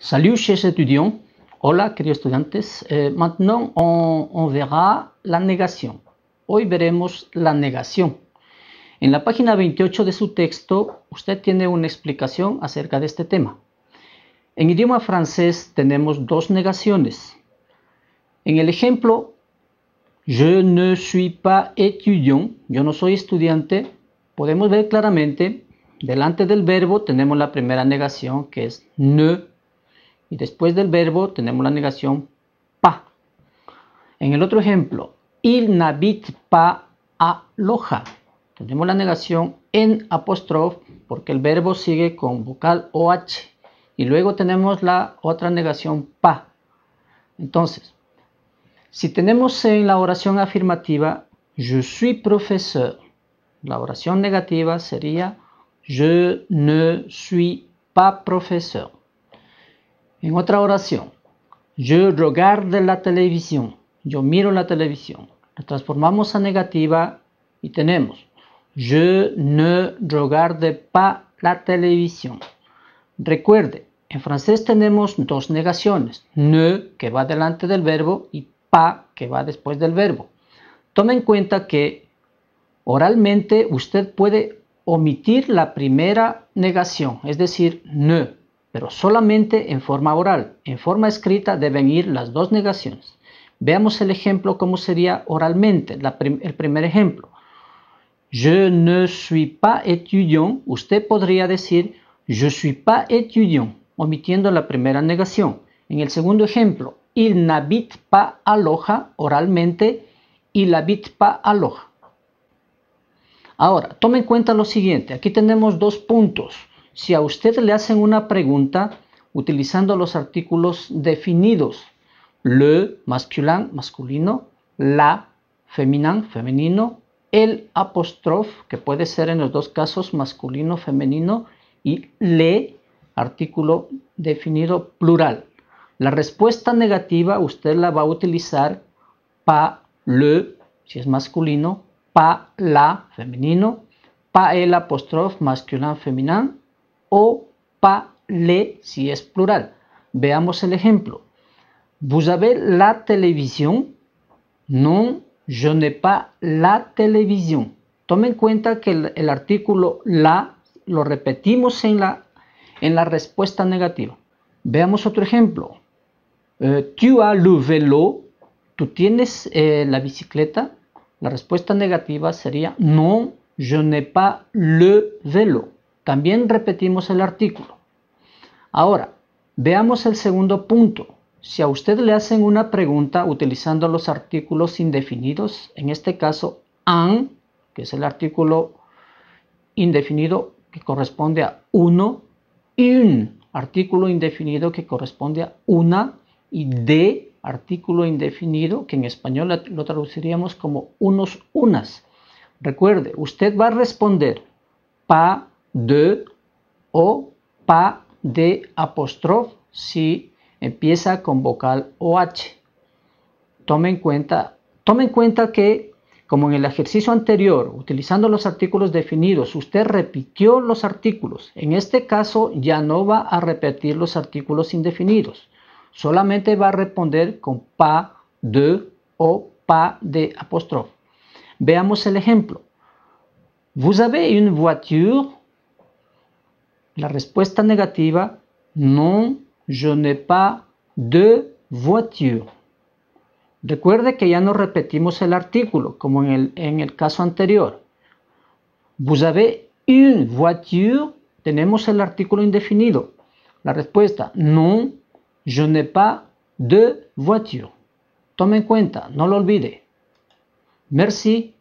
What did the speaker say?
Salut chers étudiants. Hola queridos estudiantes. Eh, maintenant on, verá la negación. Hoy veremos la negación. En la página 28 de su texto usted tiene una explicación acerca de este tema. En idioma francés tenemos dos negaciones. En el ejemplo Je ne suis pas étudiant, yo no soy estudiante, podemos ver claramente delante del verbo tenemos la primera negación que es ne y después del verbo tenemos la negación pa. En el otro ejemplo, il navit pa aloja. Tenemos la negación en apóstrofe porque el verbo sigue con vocal o h. Y luego tenemos la otra negación pa. Entonces, si tenemos en la oración afirmativa, je suis professeur. La oración negativa sería, je ne suis pas professeur. En otra oración, je regarde la televisión, yo miro la televisión. La transformamos a negativa y tenemos je ne regarde pas la televisión. Recuerde, en francés tenemos dos negaciones, ne que va delante del verbo y pas que va después del verbo. Tome en cuenta que oralmente usted puede omitir la primera negación, es decir, ne, pero solamente en forma oral. En forma escrita deben ir las dos negaciones. Veamos el ejemplo cómo sería oralmente, el primer ejemplo. Je ne suis pas étudiant. Usted podría decir je suis pas étudiant, omitiendo la primera negación. En el segundo ejemplo, il n'habite pas à Loja, oralmente, il n'habite pas à Loja. Ahora, tome en cuenta lo siguiente. Aquí tenemos dos puntos si a usted le hacen una pregunta utilizando los artículos definidos, le masculin, masculino, la feminin, femenino, el apóstrofe, que puede ser en los dos casos masculino, femenino, y le, artículo definido plural. La respuesta negativa usted la va a utilizar pa le, si es masculino, pa la, femenino, pa el apóstrofe, masculin, femenino. O PA LE si es plural. Veamos el ejemplo. Vous avez la televisión. No, je n'ai pas la televisión. Tome en cuenta que el, artículo la lo repetimos en la, en la respuesta negativa. Veamos otro ejemplo. Eh, tu as le vélo. ¿Tú tienes eh, la bicicleta? La respuesta negativa sería no, je n'ai pas le vélo. También repetimos el artículo. Ahora, veamos el segundo punto. Si a usted le hacen una pregunta utilizando los artículos indefinidos, en este caso an, que es el artículo indefinido que corresponde a uno, un, artículo indefinido que corresponde a una, y de, artículo indefinido, que en español lo traduciríamos como unos, unas. Recuerde, usted va a responder pa, de o pa de apóstrofe si empieza con vocal OH. Tome en cuenta, tome en cuenta que, como en el ejercicio anterior, utilizando los artículos definidos, usted repitió los artículos. En este caso ya no va a repetir los artículos indefinidos. Solamente va a responder con pa, de o pa de apóstrofe. Veamos el ejemplo. Vous avez une voiture la respuesta negativa, no, je n'ai pas de voiture. Recuerde que ya no repetimos el artículo, como en el, en el caso anterior. Vous avez une voiture, tenemos el artículo indefinido. La respuesta, non, je n'ai pas de voiture. Tome en cuenta, no lo olvide. Merci.